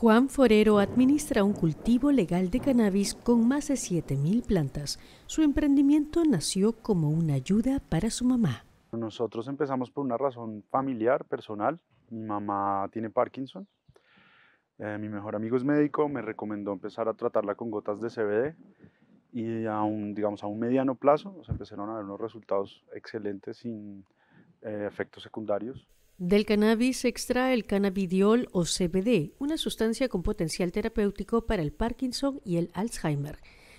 Juan Forero administra un cultivo legal de cannabis con más de 7.000 plantas. Su emprendimiento nació como una ayuda para su mamá. Nosotros empezamos por una razón familiar, personal. Mi mamá tiene Parkinson. Eh, mi mejor amigo es médico, me recomendó empezar a tratarla con gotas de CBD y a un, digamos, a un mediano plazo nos empezaron a dar unos resultados excelentes sin eh, efectos secundarios. Del cannabis se extrae el cannabidiol o CBD, una sustancia con potencial terapéutico para el Parkinson y el Alzheimer.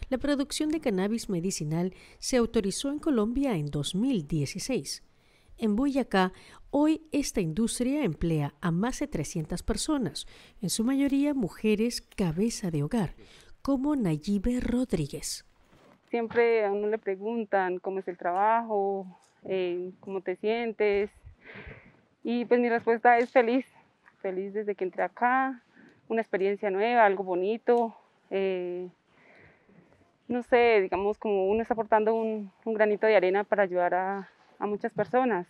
La producción de cannabis medicinal se autorizó en Colombia en 2016. En Boyacá, hoy esta industria emplea a más de 300 personas, en su mayoría mujeres cabeza de hogar, como Nayibe Rodríguez. Siempre a uno le preguntan cómo es el trabajo, eh, cómo te sientes, y pues mi respuesta es feliz, feliz desde que entré acá, una experiencia nueva, algo bonito. Eh, no sé, digamos como uno está aportando un, granito de arena para ayudar a, a muchas personas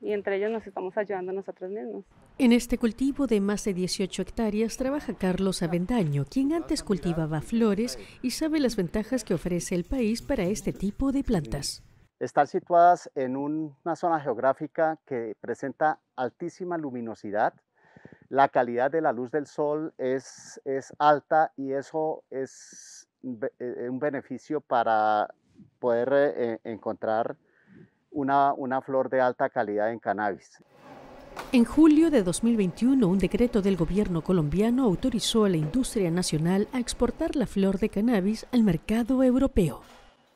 y entre ellos nos estamos ayudando nosotros mismos. En este cultivo de más de 18 hectáreas trabaja Carlos Avendaño, quien antes cultivaba flores y sabe las ventajas que ofrece el país para este tipo de plantas. Están situadas en una zona geográfica que presenta altísima luminosidad, la calidad de la luz del sol es, alta y eso es eh, un beneficio para poder eh, encontrar una, una flor de alta calidad en cannabis. En julio de 2021, un decreto del gobierno colombiano autorizó a la industria nacional a exportar la flor de cannabis al mercado europeo.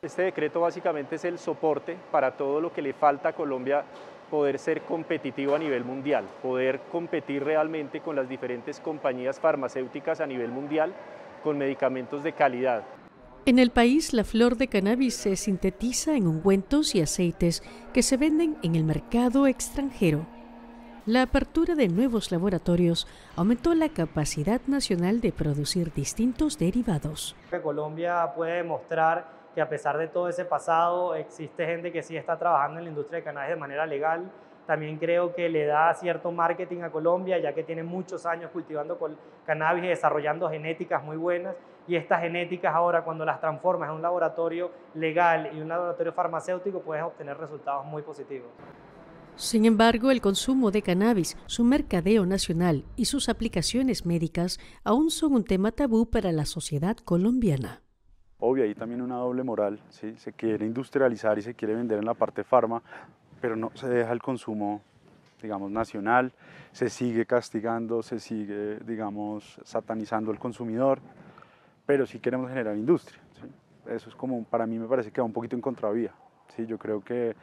Este decreto básicamente es el soporte para todo lo que le falta a Colombia poder ser competitivo a nivel mundial, poder competir realmente con las diferentes compañías farmacéuticas a nivel mundial con medicamentos de calidad. En el país, la flor de cannabis se sintetiza en ungüentos y aceites que se venden en el mercado extranjero. La apertura de nuevos laboratorios aumentó la capacidad nacional de producir distintos derivados. Colombia puede demostrar que a pesar de todo ese pasado existe gente que sí está trabajando en la industria de cannabis de manera legal. También creo que le da cierto marketing a Colombia, ya que tiene muchos años cultivando cannabis y desarrollando genéticas muy buenas. Y estas genéticas ahora, cuando las transformas en un laboratorio legal y un laboratorio farmacéutico, puedes obtener resultados muy positivos. Sin embargo, el consumo de cannabis, su mercadeo nacional y sus aplicaciones médicas aún son un tema tabú para la sociedad colombiana. Obvio, ahí también una doble moral, se quiere industrializar y se quiere vender en la parte farma, pero no se deja el consumo, digamos, nacional, se sigue castigando, se sigue, digamos, satanizando al consumidor, pero sí queremos generar industria. Eso es como, para mí me parece que va un poquito en contravía. Yo creo que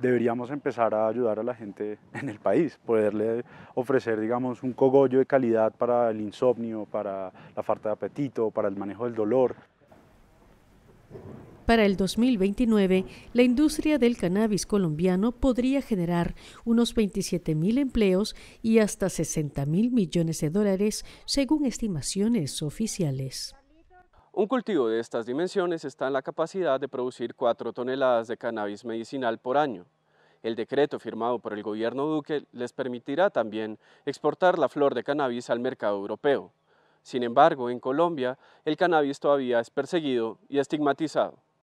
deberíamos empezar a ayudar a la gente en el país, poderle ofrecer, digamos, un cogollo de calidad para el insomnio, para la falta de apetito, para el manejo del dolor. Para el 2029, la industria del cannabis colombiano podría generar unos 27 mil empleos y hasta 60 mil millones de dólares, según estimaciones oficiales. Un cultivo de estas dimensiones está en la capacidad de producir 4 toneladas de cannabis medicinal por año. El decreto firmado por el gobierno Duque les permitirá también exportar la flor de cannabis al mercado europeo. Sin embargo, en Colombia, el cannabis todavía es perseguido y estigmatizado.